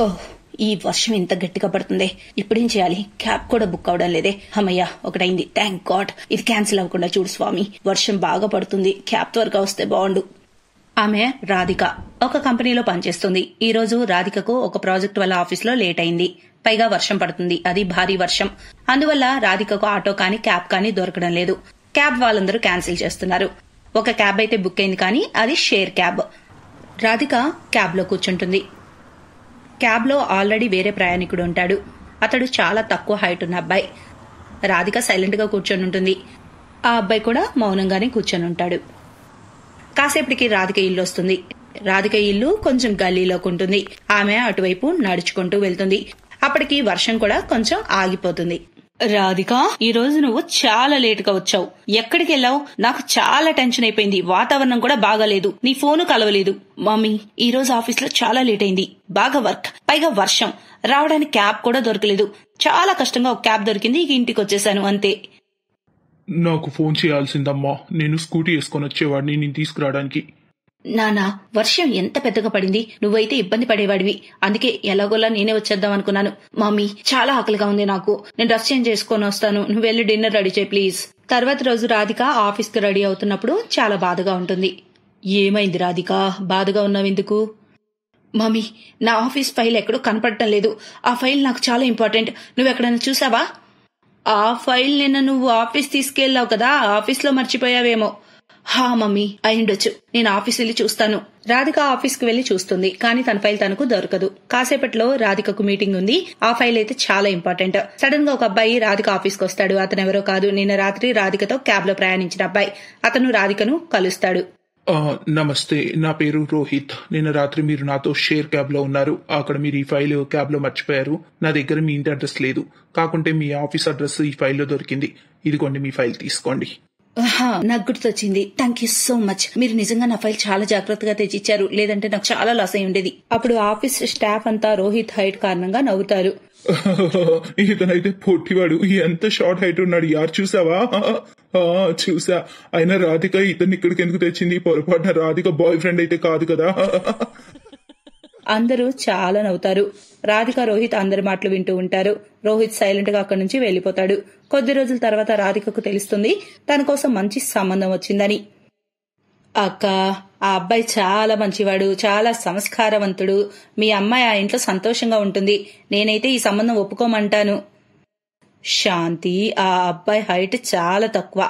ఓహ్ ఈ వర్షం ఇంత గట్టిగా పడుతుంది ఇప్పుడేం చేయాలి క్యాబ్ కూడా బుక్ అవడం లేదే అమ్మయ్యా ఒకటైంది థ్యాంక్ గాడ్ ఇది క్యాన్సిల్ అవ్వకుండా చూడు స్వామి వర్షం బాగా పడుతుంది క్యాబ్ త్వరగా వస్తే బాగుండు ఆమె రాధిక ఒక కంపెనీలో పనిచేస్తుంది ఈ రోజు రాధికకు ఒక ప్రాజెక్ట్ వల్ల ఆఫీస్లో లేట్ అయింది పైగా వర్షం పడుతుంది అది భారీ వర్షం అందువల్ల రాధికకు ఆటో కానీ క్యాబ్ కానీ దొరకడం లేదు క్యాబ్ వాళ్ళందరూ క్యాన్సిల్ చేస్తున్నారు ఒక క్యాబ్ అయితే బుక్ అయింది కానీ అది షేర్ క్యాబ్ రాధిక క్యాబ్లో కూర్చుంటుంది క్యాబ్లో ఆల్రెడీ వేరే ప్రయాణికుడు ఉంటాడు అతడు చాలా తక్కువ హైట్ ఉన్న అబ్బాయి రాధిక సైలెంట్గా కూర్చొని ఉంటుంది ఆ అబ్బాయి కూడా మౌనంగానే కూర్చొని ఉంటాడు కాసేపటికి రాధిక ఇల్లు వస్తుంది రాధిక ఇల్లు కొంచెం గల్లీలోకి ఉంటుంది ఆమె అటువైపు నడుచుకుంటూ వెళ్తుంది అప్పటికి వర్షం కూడా కొంచెం ఆగిపోతుంది రాధిక ఈ రోజు నువ్వు చాలా లేట్ గా వచ్చావు ఎక్కడికి వెళ్ళావు నాకు చాలా టెన్షన్ అయిపోయింది వాతావరణం కూడా బాగాలేదు నీ ఫోను కలవలేదు మమ్మీ ఈ రోజు ఆఫీస్ లో చాలా లేట్ అయింది బాగా వర్క్ పైగా వర్షం రావడానికి క్యాబ్ కూడా దొరకలేదు చాలా కష్టంగా ఒక క్యాబ్ దొరికింది ఇక ఇంటికి వచ్చేసాను అంతే నాకు ఫోన్ చేయాల్సిందమ్మా నేను స్కూటీ వేసుకొని వచ్చేవాడిని నేను తీసుకురావడానికి నానా వర్షం ఎంత పెద్దగా పడింది నువ్వైతే ఇబ్బంది పడేవాడివి అందుకే ఎలాగోలా నేనే వచ్చేద్దాం అనుకున్నాను మామీ చాలా ఆకలిగా ఉంది నాకు నేను డ్రెస్ చేంజ్ చేసుకొని వస్తాను నువ్వు వెళ్ళి డిన్నర్ రెడీ చేయి ప్లీజ్ తర్వాత రోజు రాధిక ఆఫీస్కి రెడీ అవుతున్నప్పుడు చాలా బాధగా ఉంటుంది ఏమైంది రాధిక బాధగా ఉన్నావు ఎందుకు మమ్మీ నా ఆఫీస్ ఫైల్ ఎక్కడో కనపడటం లేదు ఆ ఫైల్ నాకు చాలా ఇంపార్టెంట్ నువ్వు ఎక్కడైనా చూసావా ఆ ఫైల్ నిన్న నువ్వు ఆఫీస్ తీసుకెళ్ళావు కదా ఆఫీస్లో మర్చిపోయావేమో హా మమ్మీ అయిండొచ్చు నేను ఆఫీస్ వెళ్ళి చూస్తాను రాధిక ఆఫీస్కి వెళ్లి చూస్తుంది కానీ తన ఫైల్ తనకు దొరకదు కాసేపట్లో రాధికకు మీటింగ్ ఉంది ఆ ఫైల్ అయితే చాలా ఇంపార్టెంట్ సడన్ గా ఒక అబ్బాయి రాధిక ఆఫీస్ కు వస్తాడు అతను ఎవరో కాదు నిన్న రాత్రి రాధికతో క్యాబ్ లో ప్రయాణించిన అబ్బాయి అతను రాధికను కలుస్తాడు నమస్తే నా పేరు రోహిత్ నిన్న రాత్రి మీరు నాతో షేర్ క్యాబ్ లో ఉన్నారు అక్కడ మీరు ఈ ఫైల్ క్యాబ్ లో మర్చిపోయారు నా దగ్గర మీ ఇంటి అడ్రస్ లేదు కాకుంటే మీ ఆఫీస్ అడ్రస్ ఈ ఫైల్లో దొరికింది ఇదిగోండి మీ ఫైల్ తీసుకోండి నాకు గుర్తొచ్చింది థ్యాంక్ యూ సో మచ్ మీరు నిజంగా నా ఫైల్ చాలా జాగ్రత్తగా తెచ్చిచ్చారు లేదంటే నాకు చాలా లాస్ అయి ఉండేది అప్పుడు ఆఫీస్ స్టాఫ్ అంతా రోహిత్ హైట్ కారణంగా నవ్వుతారు ఇతనైతే పొట్టివాడు ఎంత షార్ట్ హైట్ ఉన్నాడు యారు చూసావా చూసా అయినా రాధిక ఇతన్ని ఇక్కడికి ఎందుకు తెచ్చింది పొరపాటున రాధిక బాయ్ ఫ్రెండ్ అయితే కాదు కదా అందరూ చాలా నవ్వుతారు రాధిక రోహిత్ అందరి మాటలు వింటూ ఉంటారు రోహిత్ సైలెంట్ గా అక్కడి నుంచి వెళ్లిపోతాడు కొద్ది రోజుల తర్వాత రాధికకు తెలుస్తుంది తన కోసం మంచి సంబంధం వచ్చిందని అక్క ఆ అబ్బాయి చాలా మంచివాడు చాలా సంస్కారవంతుడు మీ అమ్మాయి ఆ ఇంట్లో సంతోషంగా ఉంటుంది నేనైతే ఈ సంబంధం ఒప్పుకోమంటాను శాంతి ఆ అబ్బాయి హైట్ చాలా తక్కువ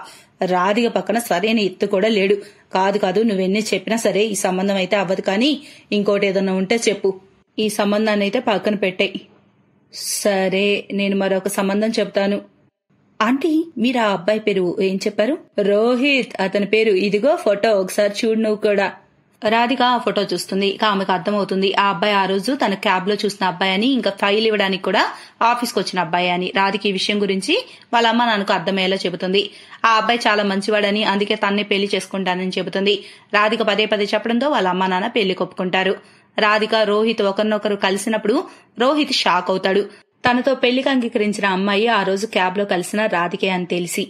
రాధిక పక్కన సరైన ఎత్తు కూడా లేడు కాదు కాదు నువ్వెన్ని చెప్పినా సరే ఈ సంబంధం అయితే అవ్వదు కానీ ఇంకోటి ఏదన్నా ఉంటే చెప్పు ఈ సంబంధాన్ని అయితే పక్కన పెట్టాయి సరే నేను మరొక సంబంధం చెప్తాను ఆంటీ మీరు ఆ అబ్బాయి పేరు ఏం చెప్పారు రోహిత్ అతని పేరు ఇదిగో ఫోటో ఒకసారి చూడు నువ్వు కూడా రాధిక ఆ ఫోటో చూస్తుంది ఇక ఆమెకు అర్థమవుతుంది ఆ అబ్బాయి ఆ రోజు తన క్యాబ్ లో చూసిన అబ్బాయి అని ఇంకా ఫైల్ ఇవ్వడానికి కూడా ఆఫీస్కి వచ్చిన అబ్బాయి అని రాధిక ఈ విషయం గురించి వాళ్ళ అమ్మ నాన్నకు అర్థమయ్యేలా చెబుతుంది ఆ అబ్బాయి చాలా మంచివాడని అందుకే తన్నే పెళ్లి చేసుకుంటానని చెబుతుంది రాధిక పదే పదే చెప్పడంతో వాళ్ళ అమ్మ నాన్న పెళ్లి కొప్పుకుంటారు రాధిక రోహిత్ ఒకరినొకరు కలిసినప్పుడు రోహిత్ షాక్ అవుతాడు తనతో పెళ్లికి అంగీకరించిన అమ్మాయి ఆ రోజు క్యాబ్ లో కలిసిన రాధికే అని తెలిసి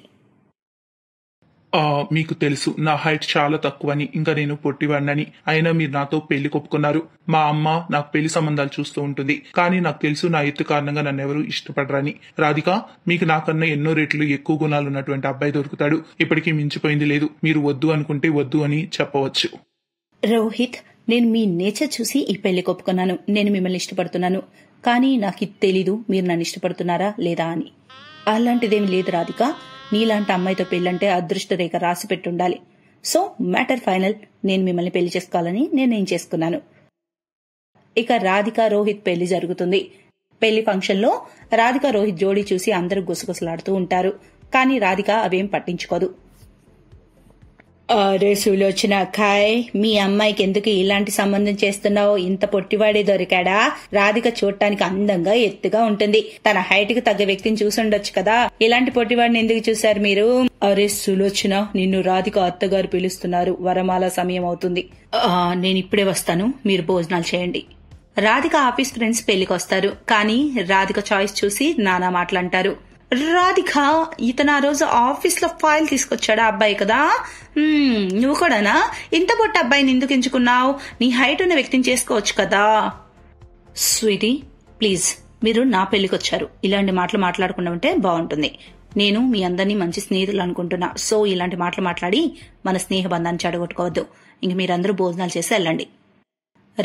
మీకు తెలుసు నా హైట్ చాలా తక్కువని ఇంకా నేను పొట్టివాడినని అయినా మీరు నాతో పెళ్లి కొప్పుకున్నారు మా అమ్మ నాకు పెళ్లి సంబంధాలు చూస్తూ ఉంటుంది కానీ నాకు తెలుసు నా ఎత్తు కారణంగా నన్ను ఎవరు ఇష్టపడరని రాధిక మీకు నాకన్నా ఎన్నో రేట్లు ఎక్కువ గుణాలు ఉన్నటువంటి అబ్బాయి దొరుకుతాడు ఇప్పటికీ మించిపోయింది లేదు మీరు వద్దు అనుకుంటే వద్దు అని చెప్పవచ్చు రోహిత్ నేను మీ నేచర్ చూసి ఈ పెళ్లి కొప్పుకున్నాను నేను మిమ్మల్ని ఇష్టపడుతున్నాను కానీ నాకు తెలీదు మీరు నన్ను ఇష్టపడుతున్నారా లేదా అని అలాంటిదేమి లేదు రాధిక నీలాంటి అమ్మాయితో పెళ్ళంటే అదృష్ట రేఖ రాసి పెట్టుండాలి సో మ్యాటర్ ఫైనల్ నేను మిమ్మల్ని పెళ్లి చేసుకోవాలని నిర్ణయం చేసుకున్నాను ఇక రాధిక రోహిత్ పెళ్లి జరుగుతుంది పెళ్లి ఫంక్షన్లో రాధిక రోహిత్ జోడీ చూసి అందరూ గుసగుసలాడుతూ ఉంటారు కానీ రాధిక అవేం పట్టించుకోదు అరే సులోచన మీ అమ్మాయికి ఎందుకు ఇలాంటి సంబంధం చేస్తున్నావు ఇంత పొట్టివాడే దొరికాడా రాధిక చూడటానికి అందంగా ఎత్తుగా ఉంటుంది తన హైట్ కు తగ్గ వ్యక్తిని చూసి ఉండొచ్చు కదా ఇలాంటి పొట్టివాడిని ఎందుకు చూశారు మీరు అరే సులోచన నిన్ను రాధిక అత్తగారు పిలుస్తున్నారు వరమాల సమయం అవుతుంది నేను ఇప్పుడే వస్తాను మీరు భోజనాలు చేయండి రాధిక ఆఫీస్ ఫ్రెండ్స్ వస్తారు కానీ రాధిక చాయిస్ చూసి నానా మాటలంటారు రాధిక ఇతను ఆ రోజు ఆఫీస్లో ఫైల్ తీసుకొచ్చాడు ఆ అబ్బాయి కదా నువ్వు కూడానా ఇంత పొట్ట అబ్బాయిని ఎందుకు ఎంచుకున్నావు నీ హైట్ ఉన్న వ్యక్తిని చేసుకోవచ్చు కదా స్వీటీ ప్లీజ్ మీరు నా పెళ్లికొచ్చారు ఇలాంటి మాటలు మాట్లాడకుండా ఉంటే బాగుంటుంది నేను మీ అందరినీ మంచి స్నేహితులు అనుకుంటున్నా సో ఇలాంటి మాటలు మాట్లాడి మన స్నేహ బంధాన్ని చెడగొట్టుకోవద్దు ఇంక మీరందరూ భోజనాలు చేసి వెళ్ళండి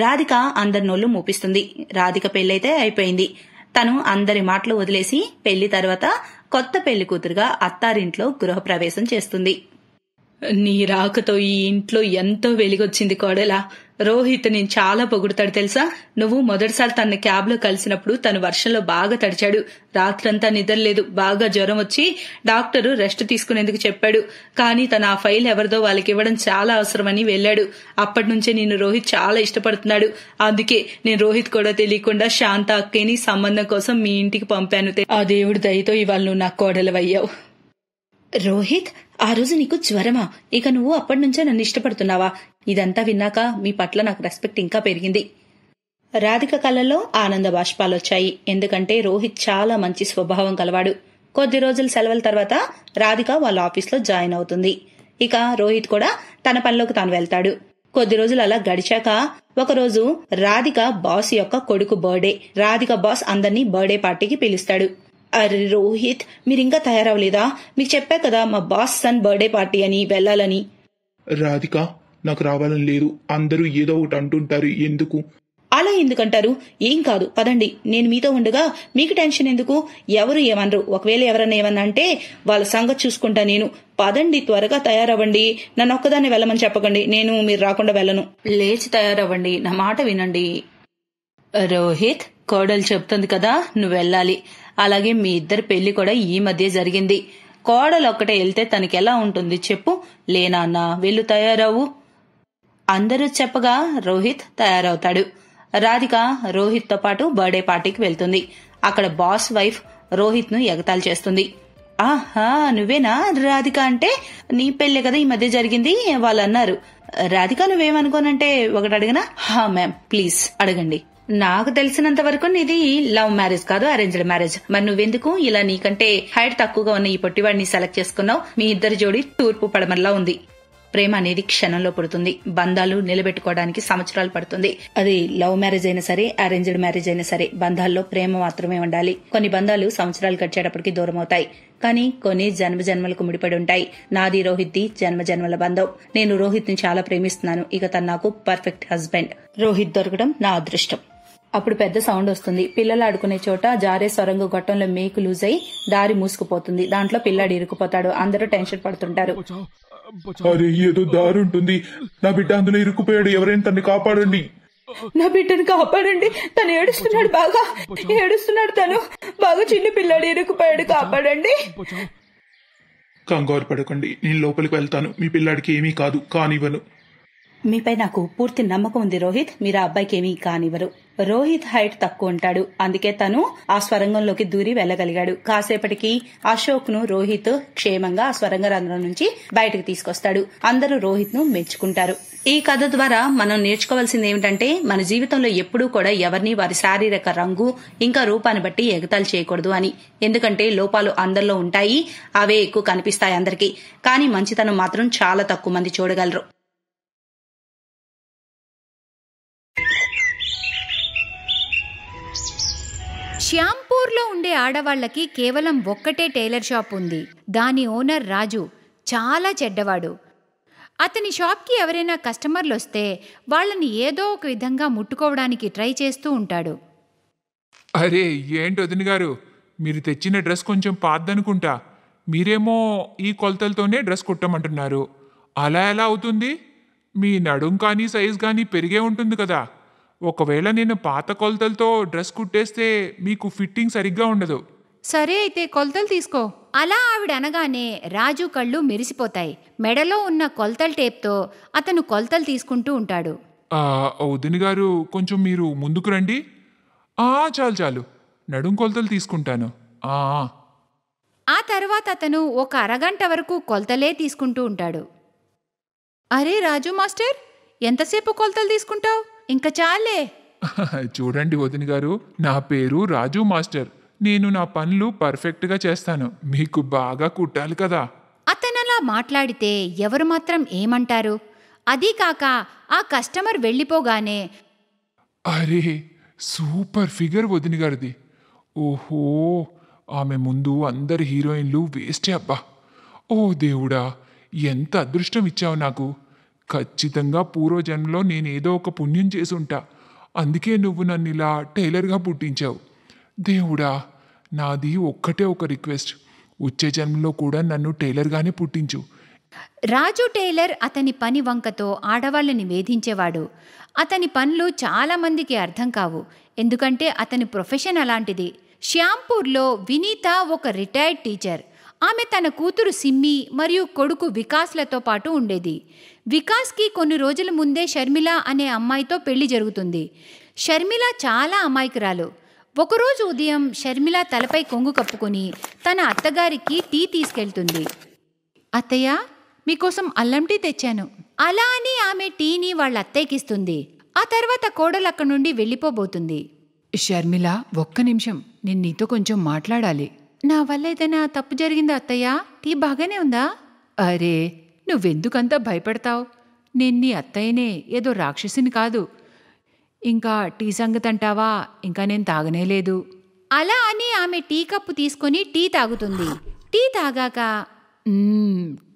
రాధిక అందరి నోళ్ళు మూపిస్తుంది రాధిక పెళ్ళైతే అయిపోయింది తను అందరి మాటలు వదిలేసి పెళ్లి తర్వాత కొత్త పెళ్లి కూతురుగా అత్తారింట్లో గృహప్రవేశం చేస్తుంది నీ రాకతో ఈ ఇంట్లో ఎంతో వెలిగొచ్చింది కోడలా రోహిత్ నేను చాలా పొగుడతాడు తెలుసా నువ్వు మొదటిసారి తన క్యాబ్లో కలిసినప్పుడు తను వర్షంలో బాగా తడిచాడు రాత్రంతా నిద్రలేదు బాగా జ్వరం వచ్చి డాక్టరు రెస్ట్ తీసుకునేందుకు చెప్పాడు కానీ తన ఆ ఫైల్ ఎవరిదో వాళ్ళకి ఇవ్వడం చాలా అవసరమని వెళ్ళాడు అప్పటి నుంచే నేను రోహిత్ చాలా ఇష్టపడుతున్నాడు అందుకే నేను రోహిత్ కూడా తెలియకుండా శాంత అక్కయ్యని సంబంధం కోసం మీ ఇంటికి పంపాను ఆ దేవుడి దయతో ఇవాళ నువ్వు నా కోడలవయ్యావు రోహిత్ ఆ రోజు నీకు జ్వరమా ఇక నువ్వు అప్పటినుంచే నన్ను ఇష్టపడుతున్నావా ఇదంతా విన్నాక మీ పట్ల నాకు రెస్పెక్ట్ ఇంకా పెరిగింది రాధిక కళ్ళల్లో ఆనంద బాష్పాలొచ్చాయి ఎందుకంటే రోహిత్ చాలా మంచి స్వభావం కలవాడు కొద్ది రోజుల సెలవుల తర్వాత రాధిక వాళ్ళ ఆఫీస్లో జాయిన్ అవుతుంది ఇక రోహిత్ కూడా తన పనిలోకి తాను వెళ్తాడు కొద్ది రోజులు అలా గడిచాక ఒకరోజు రాధిక బాస్ యొక్క కొడుకు బర్త్డే రాధిక బాస్ అందర్నీ బర్త్డే పార్టీకి పిలుస్తాడు అరే రోహిత్ మీరింకా తయారవ్వలేదా మీకు చెప్పా కదా మా బాస్ సన్ బర్త్డే పార్టీ అని వెళ్ళాలని రాధిక నాకు రావాలని లేదు అందరూ ఏదో ఒకటి అంటుంటారు ఎందుకు అలా ఎందుకంటారు ఏం కాదు పదండి నేను మీతో ఉండగా మీకు టెన్షన్ ఎందుకు ఎవరు ఏమనరు ఒకవేళ ఎవరన్నా ఏమన్నా అంటే వాళ్ళ సంగతి చూసుకుంటా నేను పదండి త్వరగా తయారవ్వండి నన్ను ఒక్కదాన్ని వెళ్ళమని చెప్పకండి నేను మీరు రాకుండా వెళ్ళను లేచి తయారవ్వండి నా మాట వినండి రోహిత్ కోడలు చెప్తుంది కదా నువ్వు వెళ్ళాలి అలాగే మీ ఇద్దరి పెళ్లి కూడా ఈ మధ్య జరిగింది కోడలు ఒక్కటే వెళ్తే తనకెలా ఉంటుంది చెప్పు లేనాన్న వెళ్ళు తయారవు అందరూ చెప్పగా రోహిత్ తయారవుతాడు రాధిక రోహిత్తో పాటు బర్త్డే పార్టీకి వెళ్తుంది అక్కడ బాస్ వైఫ్ రోహిత్ను ఎగతాలు చేస్తుంది ఆహా నువ్వేనా రాధిక అంటే నీ పెళ్ళే కదా ఈ మధ్య జరిగింది వాళ్ళు అన్నారు రాధిక నువ్వేమనుకోనంటే ఒకటి అడిగినా హా మ్యామ్ ప్లీజ్ అడగండి నాకు తెలిసినంత వరకు ఇది లవ్ మ్యారేజ్ కాదు అరేంజ్డ్ మ్యారేజ్ మరి నువ్వెందుకు ఇలా నీకంటే హైట్ తక్కువగా ఉన్న ఈ పొట్టివాడిని సెలెక్ట్ చేసుకున్నావు మీ ఇద్దరు జోడి తూర్పు పడమల్లా ఉంది ప్రేమ అనేది క్షణంలో పుడుతుంది బంధాలు నిలబెట్టుకోవడానికి సంవత్సరాలు పడుతుంది అది లవ్ మ్యారేజ్ అయినా సరే అరేంజ్డ్ మ్యారేజ్ అయినా సరే బంధాల్లో ప్రేమ మాత్రమే ఉండాలి కొన్ని బంధాలు సంవత్సరాలు గడిచేటప్పటికి దూరం అవుతాయి కానీ కొన్ని జన్మ జన్మలకు ముడిపడి ఉంటాయి నాది రోహిత్ ది జన్మ జన్మల బంధం నేను రోహిత్ ని చాలా ప్రేమిస్తున్నాను ఇక తను నాకు పర్ఫెక్ట్ హస్బెండ్ రోహిత్ దొరకడం నా అదృష్టం అప్పుడు పెద్ద సౌండ్ వస్తుంది పిల్లలు ఆడుకునే చోట జారే సొరంగు గొట్టంలో మేకు లూజ్ అయి దారి మూసుకుపోతుంది దాంట్లో పిల్లాడు ఇరుక్కుపోతాడు అందరూ టెన్షన్ పడుతుంటారు ఏదో దారి ఉంటుంది నా బిడ్డ అందులో ఇరుక్కుపోయాడు ఎవరైనా తన్ని కాపాడండి నా బిడ్డను కాపాడండి తను ఏడుస్తున్నాడు బాగా ఏడుస్తున్నాడు తను బాగా చిన్న పిల్లాడు ఇరుక్కుపోయాడు కాపాడండి కంగారు పడకండి నేను లోపలికి వెళ్తాను మీ పిల్లాడికి ఏమీ కాదు కానివ్వను మీపై నాకు పూర్తి నమ్మకం ఉంది రోహిత్ మీరు ఆ అబ్బాయికి ఏమీ కానివ్వరు రోహిత్ హైట్ తక్కువ ఉంటాడు అందుకే తను ఆ స్వరంగంలోకి దూరి వెళ్లగలిగాడు కాసేపటికి అశోక్ ను రోహిత్ క్షేమంగా ఆ స్వరంగ రంధ్రం నుంచి బయటకు తీసుకొస్తాడు అందరూ రోహిత్ ను మెచ్చుకుంటారు ఈ కథ ద్వారా మనం నేర్చుకోవాల్సింది ఏమిటంటే మన జీవితంలో ఎప్పుడూ కూడా ఎవరిని వారి శారీరక రంగు ఇంకా రూపాన్ని బట్టి ఎగతాలు చేయకూడదు అని ఎందుకంటే లోపాలు అందరిలో ఉంటాయి అవే ఎక్కువ కనిపిస్తాయి అందరికీ కానీ మంచితనం మాత్రం చాలా తక్కువ మంది చూడగలరు శ్యాంపూర్లో ఉండే ఆడవాళ్లకి కేవలం ఒక్కటే టైలర్ షాప్ ఉంది దాని ఓనర్ రాజు చాలా చెడ్డవాడు అతని షాప్కి ఎవరైనా కస్టమర్లు వస్తే వాళ్ళని ఏదో ఒక విధంగా ముట్టుకోవడానికి ట్రై చేస్తూ ఉంటాడు అరే ఏంటి వదిన గారు మీరు తెచ్చిన డ్రెస్ కొంచెం పాద్దనుకుంటా మీరేమో ఈ కొలతలతోనే డ్రెస్ కుట్టమంటున్నారు అలా ఎలా అవుతుంది మీ నడుం కానీ సైజ్ కానీ పెరిగే ఉంటుంది కదా ఒకవేళ నేను పాత కొలతలతో డ్రెస్ కుట్టేస్తే మీకు ఫిట్టింగ్ సరిగ్గా ఉండదు సరే అయితే కొలతలు తీసుకో అలా ఆవిడ అనగానే రాజు కళ్ళు మెరిసిపోతాయి మెడలో ఉన్న కొలతల టేప్తో అతను కొలతలు తీసుకుంటూ ఉంటాడు ఉదిని గారు కొంచెం మీరు ముందుకు రండి ఆ చాలు చాలు నడుం కొలతలు తీసుకుంటాను ఆ తర్వాత అతను ఒక అరగంట వరకు కొలతలే తీసుకుంటూ ఉంటాడు అరే రాజు మాస్టర్ ఎంతసేపు కొలతలు తీసుకుంటావు ఇంకా చాలే చూడండి వదిన గారు నా పేరు రాజు మాస్టర్ నేను నా పనులు పర్ఫెక్ట్గా చేస్తాను మీకు బాగా కుట్టాలి కదా అలా మాట్లాడితే ఎవరు మాత్రం ఏమంటారు అదీ కాక ఆ కస్టమర్ వెళ్ళిపోగానే అరే సూపర్ ఫిగర్ వదిన గారిది ఓహో ఆమె ముందు అందరు హీరోయిన్లు వేస్టే అబ్బా ఓ దేవుడా ఎంత అదృష్టం ఇచ్చావు నాకు ఖచ్చితంగా పూర్వజన్మలో నేను ఏదో ఒక పుణ్యం ఉంటా అందుకే నువ్వు నన్ను ఇలా టైలర్గా పుట్టించావు దేవుడా నాది ఒక్కటే ఒక రిక్వెస్ట్ వచ్చే జన్మలో కూడా నన్ను టైలర్గానే పుట్టించు రాజు టైలర్ అతని పని వంకతో ఆడవాళ్ళని వేధించేవాడు అతని పనులు చాలామందికి అర్థం కావు ఎందుకంటే అతని ప్రొఫెషన్ అలాంటిది శ్యాంపూర్లో వినీత ఒక రిటైర్డ్ టీచర్ ఆమె తన కూతురు సిమ్మి మరియు కొడుకు వికాస్లతో పాటు ఉండేది వికాస్కి కొన్ని రోజుల ముందే షర్మిల అనే అమ్మాయితో పెళ్లి జరుగుతుంది షర్మిల చాలా అమాయకురాలు ఒకరోజు ఉదయం షర్మిల తలపై కొంగు కప్పుకొని తన అత్తగారికి టీ తీసుకెళ్తుంది అత్తయ్య మీకోసం అల్లం టీ తెచ్చాను అలా అని ఆమె టీని వాళ్ళ అత్తయ్యకిస్తుంది ఆ తర్వాత కోడలు అక్కడి నుండి వెళ్ళిపోబోతుంది షర్మిల ఒక్క నిమిషం నేను నీతో కొంచెం మాట్లాడాలి నా వల్ల ఏదైనా తప్పు జరిగిందా అత్తయ్య టీ బాగానే ఉందా అరే నువ్వెందుకంతా భయపెడతావు నేను నీ అత్తయ్యనే ఏదో రాక్షసిని కాదు ఇంకా టీ సంగతి అంటావా ఇంకా నేను తాగనే లేదు అలా అని ఆమె టీ కప్పు తీసుకొని టీ తాగుతుంది టీ తాగాక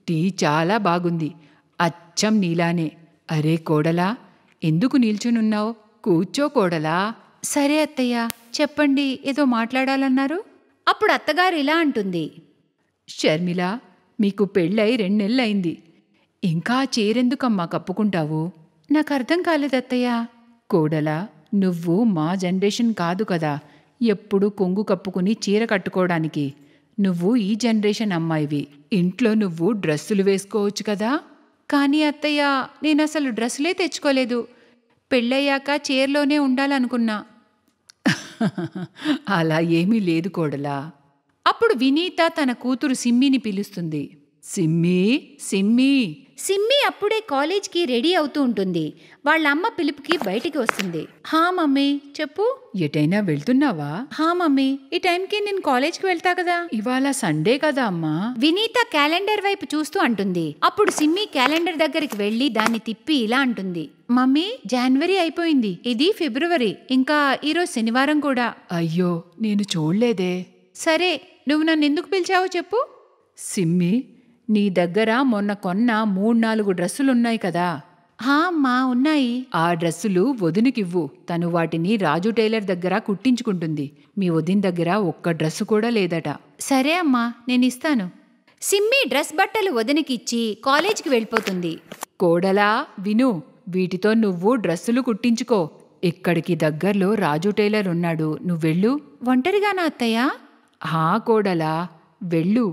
టీ చాలా బాగుంది అచ్చం నీలానే అరే కోడలా ఎందుకు నిల్చునున్నావు కూర్చో కోడలా సరే అత్తయ్య చెప్పండి ఏదో మాట్లాడాలన్నారు అప్పుడు అత్తగారు ఇలా అంటుంది షర్మిల మీకు పెళ్ళై రెండెళ్ళయింది ఇంకా చీరెందుకమ్మా కప్పుకుంటావు నాకు అర్థం కాలేదత్తయ్య కోడల నువ్వు మా జనరేషన్ కాదు కదా ఎప్పుడు కొంగు కప్పుకుని చీర కట్టుకోవడానికి నువ్వు ఈ జనరేషన్ అమ్మాయివి ఇంట్లో నువ్వు డ్రెస్సులు వేసుకోవచ్చు కదా కానీ అత్తయ్య నేను అసలు డ్రెస్సులే తెచ్చుకోలేదు పెళ్ళయ్యాక చీరలోనే ఉండాలనుకున్నా అలా ఏమీ లేదు కోడలా అప్పుడు వినీత తన కూతురు సిమ్మిని పిలుస్తుంది సిమ్మి సిమ్మి సిమ్మి అప్పుడే కాలేజ్కి రెడీ అవుతూ ఉంటుంది వాళ్ళ అమ్మ పిలుపుకి బయటికి వస్తుంది హా మమ్మీ చెప్పు ఎటైనా వెళ్తున్నావా హా మమ్మీ ఈ టైంకి నేను కాలేజ్కి వెళ్తా కదా ఇవాళ సండే కదా అమ్మా వినీత క్యాలెండర్ వైపు చూస్తూ అంటుంది అప్పుడు సిమ్మి క్యాలెండర్ దగ్గరికి వెళ్ళి దాన్ని తిప్పి ఇలా అంటుంది మమ్మీ జనవరి అయిపోయింది ఇది ఫిబ్రవరి ఇంకా ఈరోజు శనివారం కూడా అయ్యో నేను చూడలేదే సరే నువ్వు నన్ను ఎందుకు పిలిచావో చెప్పు సిమ్మి నీ దగ్గర మొన్న కొన్న మూడు నాలుగు డ్రెస్సులున్నాయి కదా హా అమ్మా ఉన్నాయి ఆ డ్రెస్సులు వదినకివ్వు తను వాటిని రాజు టైలర్ దగ్గర కుట్టించుకుంటుంది మీ వదిన దగ్గర ఒక్క డ్రెస్సు కూడా లేదట సరే అమ్మా నేను ఇస్తాను సిమ్మి డ్రెస్ బట్టలు వదినకిచ్చి కాలేజీకి వెళ్ళిపోతుంది కోడలా విను వీటితో నువ్వు డ్రెస్సులు కుట్టించుకో ఇక్కడికి దగ్గర్లో రాజు టైలర్ ఉన్నాడు నువ్వెళ్ళు నా అత్తయ్యా హా కోడలా వెళ్ళు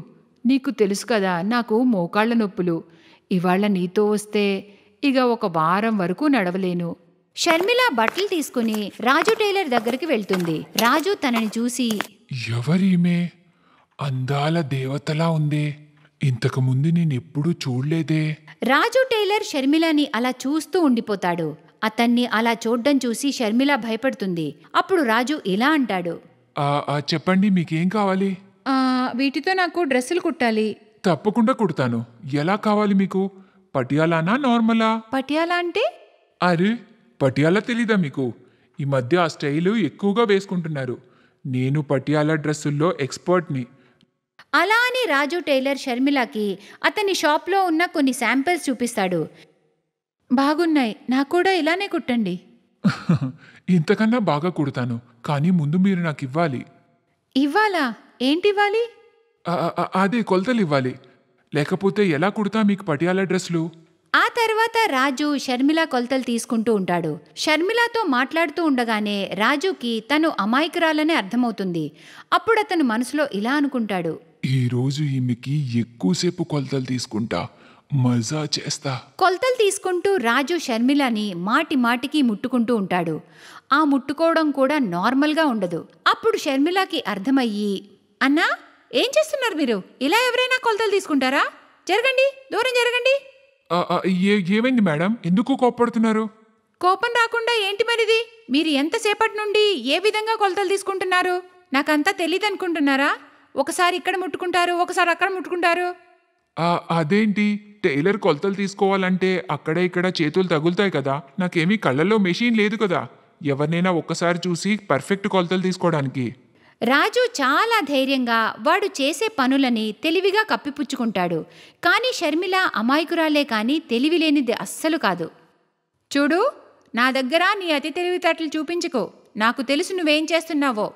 నీకు తెలుసు కదా నాకు మోకాళ్ల నొప్పులు ఇవాళ నీతో వస్తే ఇక ఒక వారం వరకు నడవలేను షర్మిల బట్టలు తీసుకుని రాజు టైలర్ దగ్గరికి వెళ్తుంది రాజు తనని చూసి ఎవరీమే అందాల దేవతలా ఉంది ఇంతకు ముందు నేనెప్పుడూ చూడలేదే రాజు టైలర్ షర్మిలని అలా చూస్తూ ఉండిపోతాడు అతన్ని అలా చూడ్డం చూసి షర్మిల భయపడుతుంది అప్పుడు రాజు ఇలా అంటాడు చెప్పండి మీకేం కావాలి వీటితో నాకు డ్రెస్సులు కుట్టాలి తప్పకుండా కుడతాను ఎలా కావాలి మీకు పటియాలానా నార్మలా పటియాలా అంటే అరే పటియాలా తెలీదా మీకు ఈ మధ్య ఆ స్టైలు ఎక్కువగా వేసుకుంటున్నారు నేను పటియాలా డ్రెస్సుల్లో ఎక్స్పర్ట్ని అలా అని రాజు టైలర్ షర్మిలాకి అతని షాప్లో ఉన్న కొన్ని శాంపిల్స్ చూపిస్తాడు బాగున్నాయి నాకు కూడా ఇలానే కుట్టండి ఇంతకన్నా బాగా కుడతాను కానీ ముందు మీరు నాకు ఇవ్వాలి ఇవ్వాలా ఏంటివ్వాలి అది కొలతలు ఇవ్వాలి లేకపోతే ఎలా కుడతా మీకు పటియాల డ్రెస్లు ఆ తర్వాత రాజు షర్మిల కొలతలు తీసుకుంటూ ఉంటాడు షర్మిలతో మాట్లాడుతూ ఉండగానే రాజుకి తను అమాయకురాలని అర్థమవుతుంది అప్పుడు అతను మనసులో ఇలా అనుకుంటాడు ఈ రోజు ఈమెకి ఎక్కువసేపు కొలతలు తీసుకుంటా మజా చేస్తా కొలతలు తీసుకుంటూ రాజు షర్మిలని మాటి మాటికి ముట్టుకుంటూ ఉంటాడు ఆ ముట్టుకోవడం కూడా నార్మల్గా ఉండదు అప్పుడు షర్మిలాకి అర్థమయ్యి అన్నా ఏం చేస్తున్నారు మీరు ఇలా ఎవరైనా కొలతలు తీసుకుంటారా జరగండి దూరం జరగండి ఏమైంది మేడం ఎందుకు కోపడుతున్నారు కోపం రాకుండా ఏంటి మరిది మీరు ఎంతసేపటి నుండి ఏ విధంగా కొలతలు తీసుకుంటున్నారు నాకంతా తెలియదు అనుకుంటున్నారా ఒకసారి ఇక్కడ ముట్టుకుంటారు ఒకసారి అక్కడ ముట్టుకుంటారు అదేంటి టైలర్ కొలతలు తీసుకోవాలంటే అక్కడ ఇక్కడ చేతులు తగులుతాయి కదా నాకేమీ కళ్ళల్లో మెషిన్ లేదు కదా ఎవరినైనా ఒక్కసారి చూసి పర్ఫెక్ట్ కొలతలు తీసుకోవడానికి రాజు చాలా ధైర్యంగా వాడు చేసే పనులని తెలివిగా కప్పిపుచ్చుకుంటాడు కానీ షర్మిల అమాయకురాలే కానీ తెలివి లేనిది అస్సలు కాదు చూడు నా దగ్గర నీ అతి తెలివితేటలు చూపించుకో నాకు తెలుసు నువ్వేం చేస్తున్నావో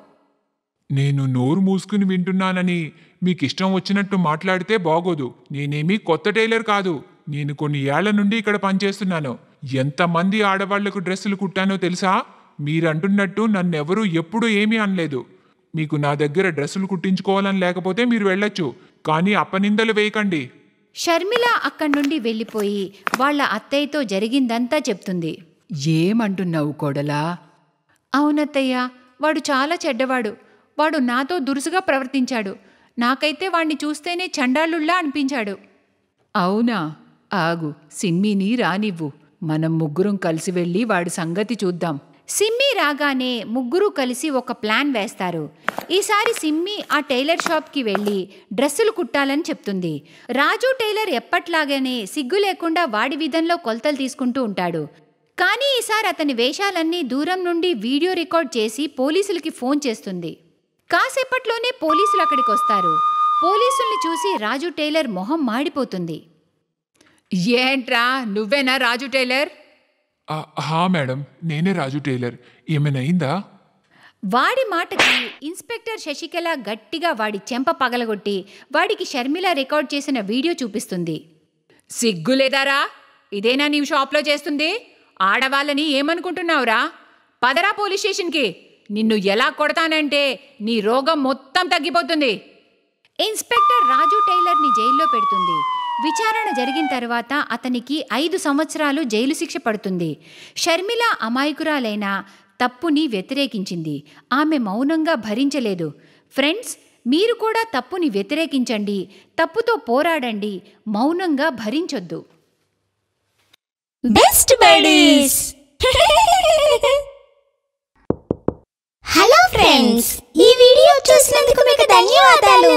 నేను నోరు మూసుకుని వింటున్నానని మీకు ఇష్టం వచ్చినట్టు మాట్లాడితే బాగోదు నేనేమీ కొత్త టైలర్ కాదు నేను కొన్ని ఏళ్ల నుండి ఇక్కడ పనిచేస్తున్నాను ఎంతమంది ఆడవాళ్లకు డ్రెస్సులు కుట్టానో తెలుసా మీరంటున్నట్టు నన్నెవరూ ఎప్పుడూ ఏమీ అనలేదు మీకు నా దగ్గర డ్రెస్సులు కుట్టించుకోవాలని లేకపోతే మీరు వెళ్ళొచ్చు కానీ అప్పనిందలు వేయకండి షర్మిల అక్కడి నుండి వెళ్ళిపోయి వాళ్ళ అత్తయ్యతో జరిగిందంతా చెప్తుంది ఏమంటున్నావు కోడలా అవునత్తయ్య వాడు చాలా చెడ్డవాడు వాడు నాతో దురుసుగా ప్రవర్తించాడు నాకైతే వాణ్ణి చూస్తేనే చండాలుల్లా అనిపించాడు అవునా ఆగు సిమ్మిని రానివ్వు మనం ముగ్గురం కలిసి వెళ్ళి వాడి సంగతి చూద్దాం సిమ్మి రాగానే ముగ్గురు కలిసి ఒక ప్లాన్ వేస్తారు ఈసారి సిమ్మి ఆ టైలర్ షాప్కి వెళ్ళి డ్రెస్సులు కుట్టాలని చెప్తుంది రాజు టైలర్ ఎప్పట్లాగానే సిగ్గు లేకుండా వాడి విధంలో కొలతలు తీసుకుంటూ ఉంటాడు కానీ ఈసారి అతని వేషాలన్నీ దూరం నుండి వీడియో రికార్డ్ చేసి పోలీసులకి ఫోన్ చేస్తుంది కాసేపట్లోనే పోలీసులు అక్కడికి వస్తారు పోలీసుల్ని చూసి రాజు టైలర్ మొహం మాడిపోతుంది ఏంట్రా నువ్వేనా రాజు టైలర్ హా మేడం నేనే రాజు టైలర్ ఏమైనా వాడి మాటకి ఇన్స్పెక్టర్ శశికళ గట్టిగా వాడి చెంప పగలగొట్టి వాడికి షర్మిల రికార్డ్ చేసిన వీడియో చూపిస్తుంది సిగ్గు లేదారా ఇదేనా నీవు షాప్లో చేస్తుంది ఆడవాళ్ళని ఏమనుకుంటున్నావురా పదరా పోలీస్ స్టేషన్కి నిన్ను ఎలా కొడతానంటే నీ రోగం మొత్తం తగ్గిపోతుంది ఇన్స్పెక్టర్ రాజు టైలర్ని జైల్లో పెడుతుంది విచారణ జరిగిన తర్వాత అతనికి ఐదు సంవత్సరాలు జైలు శిక్ష పడుతుంది షర్మిల అమాయకురాలైన తప్పుని వ్యతిరేకించింది ఆమె మౌనంగా భరించలేదు ఫ్రెండ్స్ మీరు కూడా తప్పుని వ్యతిరేకించండి తప్పుతో పోరాడండి మౌనంగా భరించొద్దు బెస్ట్ బడీస్ హలో ఫ్రెండ్స్ ఈ వీడియో చూసినందుకు మీకు ధన్యవాదాలు